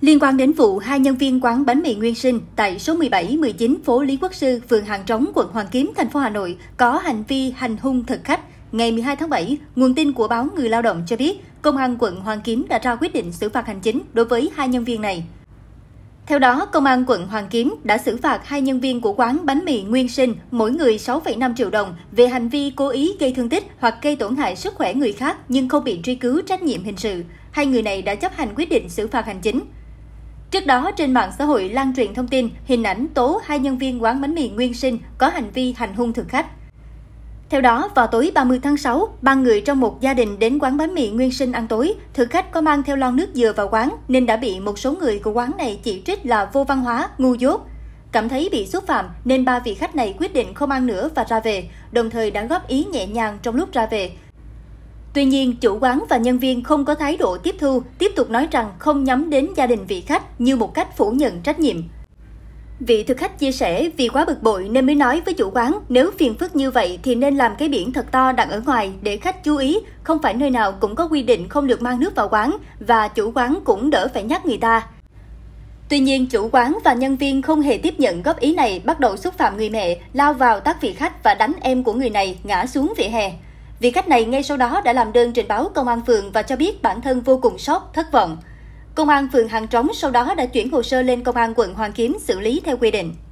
Liên quan đến vụ hai nhân viên quán bánh mì Nguyên Sinh tại số 17-19 phố Lý Quốc Sư, phường Hàng Trống, quận Hoàn Kiếm, thành phố Hà Nội có hành vi hành hung thực khách. Ngày 12 tháng 7, nguồn tin của báo Người Lao động cho biết, Công an quận Hoàn Kiếm đã ra quyết định xử phạt hành chính đối với hai nhân viên này. Theo đó, Công an quận Hoàn Kiếm đã xử phạt hai nhân viên của quán bánh mì Nguyên Sinh mỗi người 6,5 triệu đồng về hành vi cố ý gây thương tích hoặc gây tổn hại sức khỏe người khác nhưng không bị truy cứu trách nhiệm hình sự. Hai người này đã chấp hành quyết định xử phạt hành chính. Trước đó, trên mạng xã hội lan truyền thông tin hình ảnh tố hai nhân viên quán bánh mì Nguyên Sinh có hành vi hành hung thực khách. Theo đó, vào tối 30 tháng 6, ba người trong một gia đình đến quán bánh mì Nguyên Sinh ăn tối. Thực khách có mang theo lon nước dừa vào quán nên đã bị một số người của quán này chỉ trích là vô văn hóa, ngu dốt. Cảm thấy bị xúc phạm nên ba vị khách này quyết định không ăn nữa và ra về, đồng thời đã góp ý nhẹ nhàng trong lúc ra về. Tuy nhiên, chủ quán và nhân viên không có thái độ tiếp thu, tiếp tục nói rằng không nhắm đến gia đình vị khách như một cách phủ nhận trách nhiệm. Vị thực khách chia sẻ vì quá bực bội nên mới nói với chủ quán nếu phiền phức như vậy thì nên làm cái biển thật to đặt ở ngoài để khách chú ý, không phải nơi nào cũng có quy định không được mang nước vào quán và chủ quán cũng đỡ phải nhắc người ta. Tuy nhiên, chủ quán và nhân viên không hề tiếp nhận góp ý này, bắt đầu xúc phạm người mẹ, lao vào tác vị khách và đánh em của người này ngã xuống vỉa hè. Vị khách này ngay sau đó đã làm đơn trình báo công an phường và cho biết bản thân vô cùng sốc, thất vọng. Công an phường Hàng Trống sau đó đã chuyển hồ sơ lên công an quận Hoàn Kiếm xử lý theo quy định.